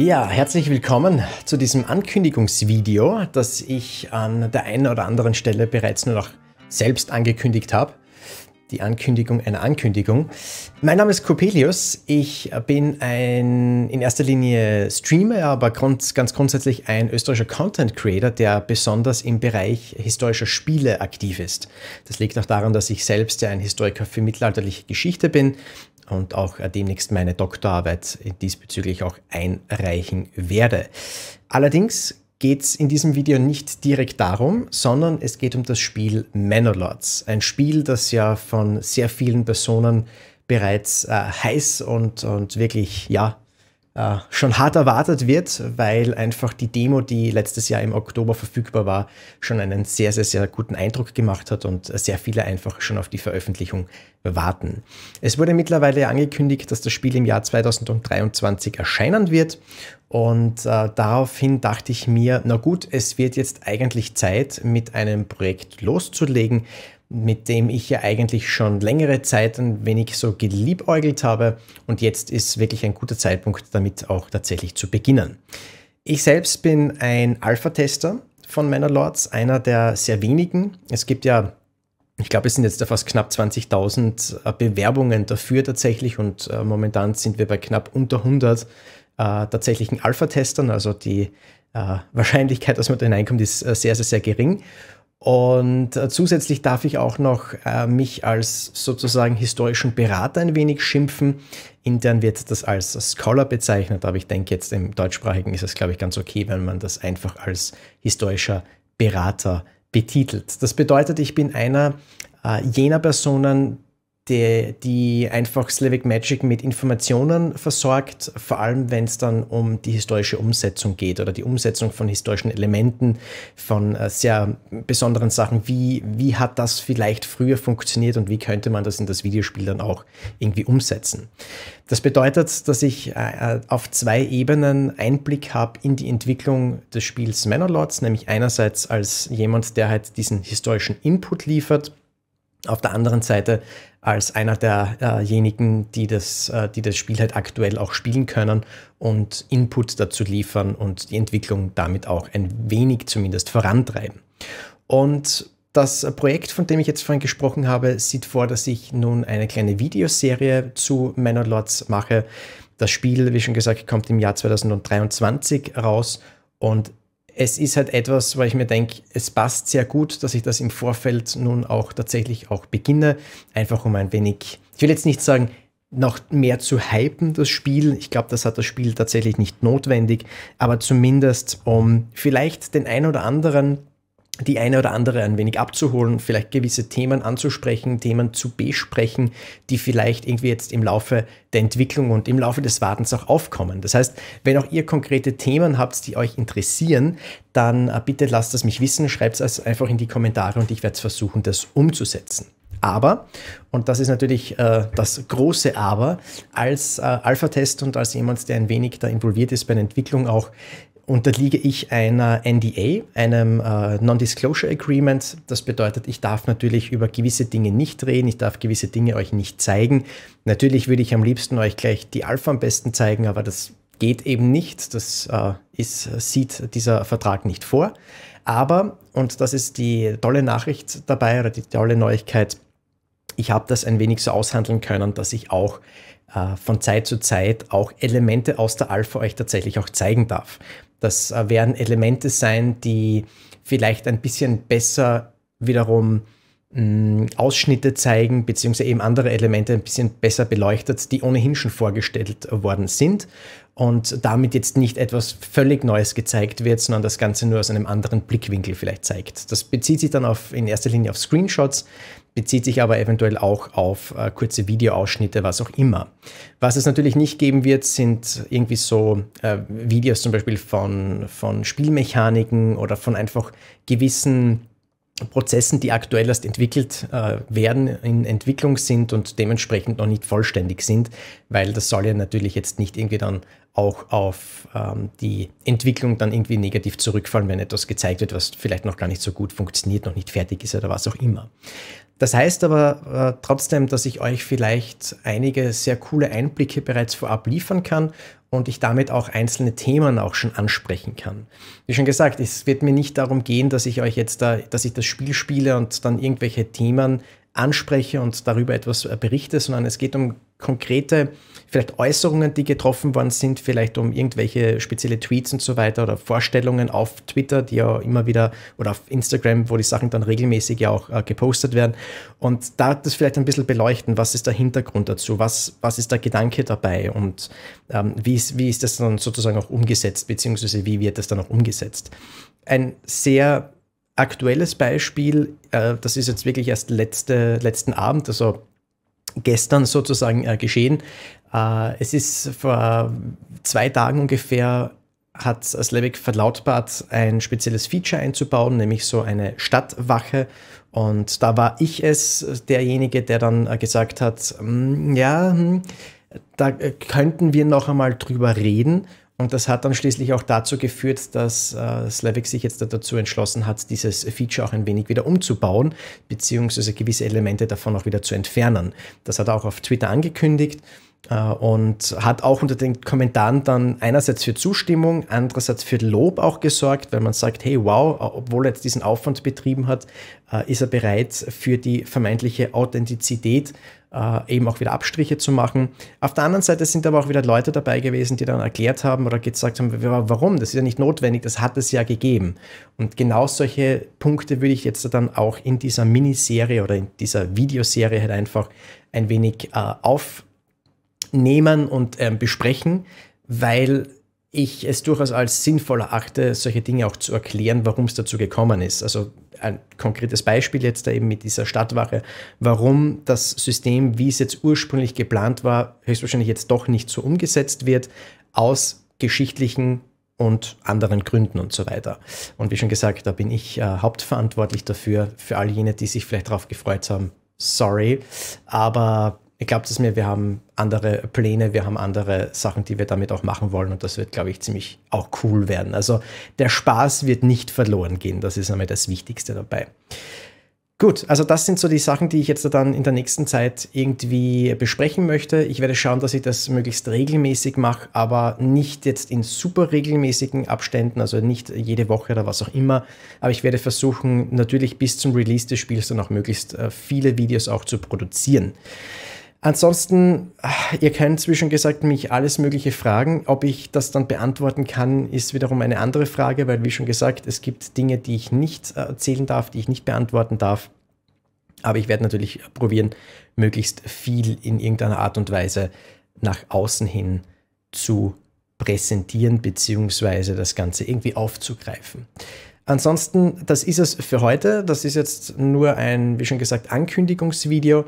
Ja, herzlich willkommen zu diesem Ankündigungsvideo, das ich an der einen oder anderen Stelle bereits nur noch selbst angekündigt habe. Die Ankündigung einer Ankündigung. Mein Name ist Coppelius. Ich bin ein in erster Linie Streamer, aber ganz grundsätzlich ein österreichischer Content Creator, der besonders im Bereich historischer Spiele aktiv ist. Das liegt auch daran, dass ich selbst ja ein Historiker für mittelalterliche Geschichte bin und auch äh, demnächst meine Doktorarbeit diesbezüglich auch einreichen werde. Allerdings geht es in diesem Video nicht direkt darum, sondern es geht um das Spiel Manolords. Ein Spiel, das ja von sehr vielen Personen bereits äh, heiß und, und wirklich ja, äh, schon hart erwartet wird, weil einfach die Demo, die letztes Jahr im Oktober verfügbar war, schon einen sehr, sehr, sehr guten Eindruck gemacht hat und sehr viele einfach schon auf die Veröffentlichung warten. Es wurde mittlerweile angekündigt, dass das Spiel im Jahr 2023 erscheinen wird und äh, daraufhin dachte ich mir, na gut, es wird jetzt eigentlich Zeit, mit einem Projekt loszulegen, mit dem ich ja eigentlich schon längere Zeit ein wenig so geliebäugelt habe und jetzt ist wirklich ein guter Zeitpunkt, damit auch tatsächlich zu beginnen. Ich selbst bin ein Alpha-Tester von meiner Lords, einer der sehr wenigen. Es gibt ja, ich glaube, es sind jetzt fast knapp 20.000 äh, Bewerbungen dafür tatsächlich und äh, momentan sind wir bei knapp unter 100 äh, tatsächlichen Alpha-Testern, also die äh, Wahrscheinlichkeit, dass man da hineinkommt, ist äh, sehr, sehr, sehr gering. Und äh, zusätzlich darf ich auch noch äh, mich als sozusagen historischen Berater ein wenig schimpfen. Intern wird das als Scholar bezeichnet, aber ich denke jetzt im deutschsprachigen ist es, glaube ich, ganz okay, wenn man das einfach als historischer Berater betitelt. Das bedeutet, ich bin einer äh, jener Personen, die, die einfach Slavic Magic mit Informationen versorgt, vor allem wenn es dann um die historische Umsetzung geht oder die Umsetzung von historischen Elementen, von äh, sehr besonderen Sachen, wie, wie hat das vielleicht früher funktioniert und wie könnte man das in das Videospiel dann auch irgendwie umsetzen. Das bedeutet, dass ich äh, äh, auf zwei Ebenen Einblick habe in die Entwicklung des Spiels Manolots, nämlich einerseits als jemand, der halt diesen historischen Input liefert, auf der anderen Seite als einer derjenigen, die das, äh, die das Spiel halt aktuell auch spielen können und Input dazu liefern und die Entwicklung damit auch ein wenig zumindest vorantreiben. Und das Projekt, von dem ich jetzt vorhin gesprochen habe, sieht vor, dass ich nun eine kleine Videoserie zu Manor Lords mache. Das Spiel, wie schon gesagt, kommt im Jahr 2023 raus und es ist halt etwas, weil ich mir denke, es passt sehr gut, dass ich das im Vorfeld nun auch tatsächlich auch beginne, einfach um ein wenig, ich will jetzt nicht sagen, noch mehr zu hypen, das Spiel. Ich glaube, das hat das Spiel tatsächlich nicht notwendig, aber zumindest um vielleicht den ein oder anderen die eine oder andere ein wenig abzuholen, vielleicht gewisse Themen anzusprechen, Themen zu besprechen, die vielleicht irgendwie jetzt im Laufe der Entwicklung und im Laufe des Wartens auch aufkommen. Das heißt, wenn auch ihr konkrete Themen habt, die euch interessieren, dann äh, bitte lasst es mich wissen, schreibt es einfach in die Kommentare und ich werde es versuchen, das umzusetzen. Aber, und das ist natürlich äh, das große Aber, als äh, Alpha-Test und als jemand, der ein wenig da involviert ist bei der Entwicklung auch, unterliege ich einer NDA, einem äh, Non-Disclosure Agreement. Das bedeutet, ich darf natürlich über gewisse Dinge nicht reden, ich darf gewisse Dinge euch nicht zeigen. Natürlich würde ich am liebsten euch gleich die Alpha am besten zeigen, aber das geht eben nicht. Das äh, ist, sieht dieser Vertrag nicht vor. Aber, und das ist die tolle Nachricht dabei oder die tolle Neuigkeit, ich habe das ein wenig so aushandeln können, dass ich auch äh, von Zeit zu Zeit auch Elemente aus der Alpha euch tatsächlich auch zeigen darf. Das äh, werden Elemente sein, die vielleicht ein bisschen besser wiederum hm, Ausschnitte zeigen, beziehungsweise eben andere Elemente ein bisschen besser beleuchtet, die ohnehin schon vorgestellt worden sind und damit jetzt nicht etwas völlig Neues gezeigt wird, sondern das Ganze nur aus einem anderen Blickwinkel vielleicht zeigt. Das bezieht sich dann auf, in erster Linie auf Screenshots, bezieht sich aber eventuell auch auf äh, kurze Videoausschnitte, was auch immer. Was es natürlich nicht geben wird, sind irgendwie so äh, Videos zum Beispiel von, von Spielmechaniken oder von einfach gewissen Prozessen, die aktuell erst entwickelt äh, werden, in Entwicklung sind und dementsprechend noch nicht vollständig sind, weil das soll ja natürlich jetzt nicht irgendwie dann auch auf ähm, die Entwicklung dann irgendwie negativ zurückfallen, wenn etwas gezeigt wird, was vielleicht noch gar nicht so gut funktioniert, noch nicht fertig ist oder was auch immer. Das heißt aber äh, trotzdem, dass ich euch vielleicht einige sehr coole Einblicke bereits vorab liefern kann und ich damit auch einzelne Themen auch schon ansprechen kann. Wie schon gesagt, es wird mir nicht darum gehen, dass ich euch jetzt da, dass ich das Spiel spiele und dann irgendwelche Themen anspreche und darüber etwas äh, berichte, sondern es geht um konkrete vielleicht Äußerungen, die getroffen worden sind, vielleicht um irgendwelche spezielle Tweets und so weiter oder Vorstellungen auf Twitter, die ja immer wieder oder auf Instagram, wo die Sachen dann regelmäßig ja auch äh, gepostet werden. Und da das vielleicht ein bisschen beleuchten, was ist der Hintergrund dazu, was, was ist der Gedanke dabei und ähm, wie, ist, wie ist das dann sozusagen auch umgesetzt, beziehungsweise wie wird das dann auch umgesetzt. Ein sehr aktuelles Beispiel, äh, das ist jetzt wirklich erst letzte, letzten Abend, also gestern sozusagen äh, geschehen. Äh, es ist vor zwei Tagen ungefähr hat Slavic verlautbart, ein spezielles Feature einzubauen, nämlich so eine Stadtwache. Und da war ich es, derjenige, der dann äh, gesagt hat, mm, ja, hm, da äh, könnten wir noch einmal drüber reden. Und das hat dann schließlich auch dazu geführt, dass äh, Slavic sich jetzt dazu entschlossen hat, dieses Feature auch ein wenig wieder umzubauen, beziehungsweise gewisse Elemente davon auch wieder zu entfernen. Das hat er auch auf Twitter angekündigt. Äh, und hat auch unter den Kommentaren dann einerseits für Zustimmung, andererseits für Lob auch gesorgt, weil man sagt, hey, wow, äh, obwohl er jetzt diesen Aufwand betrieben hat, äh, ist er bereit, für die vermeintliche Authentizität eben auch wieder Abstriche zu machen. Auf der anderen Seite sind aber auch wieder Leute dabei gewesen, die dann erklärt haben oder gesagt haben, warum, das ist ja nicht notwendig, das hat es ja gegeben. Und genau solche Punkte würde ich jetzt dann auch in dieser Miniserie oder in dieser Videoserie halt einfach ein wenig äh, auf nehmen und ähm, besprechen, weil ich es durchaus als sinnvoll erachte, solche Dinge auch zu erklären, warum es dazu gekommen ist. Also ein konkretes Beispiel jetzt da eben mit dieser Stadtwache, warum das System, wie es jetzt ursprünglich geplant war, höchstwahrscheinlich jetzt doch nicht so umgesetzt wird, aus geschichtlichen und anderen Gründen und so weiter. Und wie schon gesagt, da bin ich äh, hauptverantwortlich dafür, für all jene, die sich vielleicht darauf gefreut haben. Sorry, aber glaubt es mir, wir haben andere Pläne, wir haben andere Sachen, die wir damit auch machen wollen und das wird, glaube ich, ziemlich auch cool werden. Also der Spaß wird nicht verloren gehen, das ist einmal das Wichtigste dabei. Gut, also das sind so die Sachen, die ich jetzt dann in der nächsten Zeit irgendwie besprechen möchte. Ich werde schauen, dass ich das möglichst regelmäßig mache, aber nicht jetzt in super regelmäßigen Abständen, also nicht jede Woche oder was auch immer. Aber ich werde versuchen, natürlich bis zum Release des Spiels dann auch möglichst äh, viele Videos auch zu produzieren. Ansonsten, ah, ihr könnt zwischen gesagt mich alles Mögliche fragen. Ob ich das dann beantworten kann, ist wiederum eine andere Frage, weil wie schon gesagt, es gibt Dinge, die ich nicht äh, erzählen darf, die ich nicht beantworten darf. Aber ich werde natürlich probieren, möglichst viel in irgendeiner Art und Weise nach außen hin zu präsentieren, beziehungsweise das Ganze irgendwie aufzugreifen. Ansonsten, das ist es für heute. Das ist jetzt nur ein, wie schon gesagt, Ankündigungsvideo.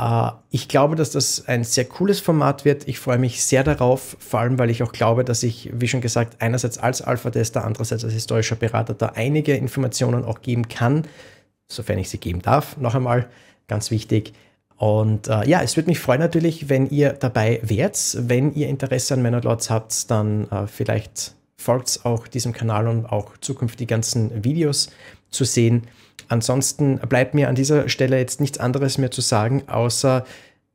Äh, ich glaube, dass das ein sehr cooles Format wird. Ich freue mich sehr darauf, vor allem weil ich auch glaube, dass ich, wie schon gesagt, einerseits als Alpha-Tester, andererseits als historischer Berater da einige Informationen auch geben kann, sofern ich sie geben darf. Noch einmal, ganz wichtig. Und äh, ja, es würde mich freuen natürlich, wenn ihr dabei wärt. Wenn ihr Interesse an Männerlords habt, dann äh, vielleicht folgt auch diesem Kanal, um auch zukünftig die ganzen Videos zu sehen. Ansonsten bleibt mir an dieser Stelle jetzt nichts anderes mehr zu sagen, außer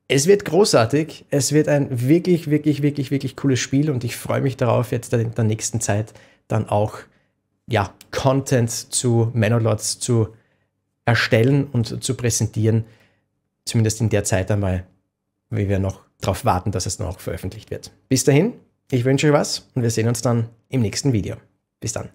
es wird großartig. Es wird ein wirklich, wirklich, wirklich, wirklich cooles Spiel und ich freue mich darauf, jetzt in der nächsten Zeit dann auch ja, Content zu Manolots zu erstellen und zu präsentieren. Zumindest in der Zeit einmal, wie wir noch darauf warten, dass es noch veröffentlicht wird. Bis dahin, ich wünsche euch was und wir sehen uns dann im nächsten Video. Bis dann.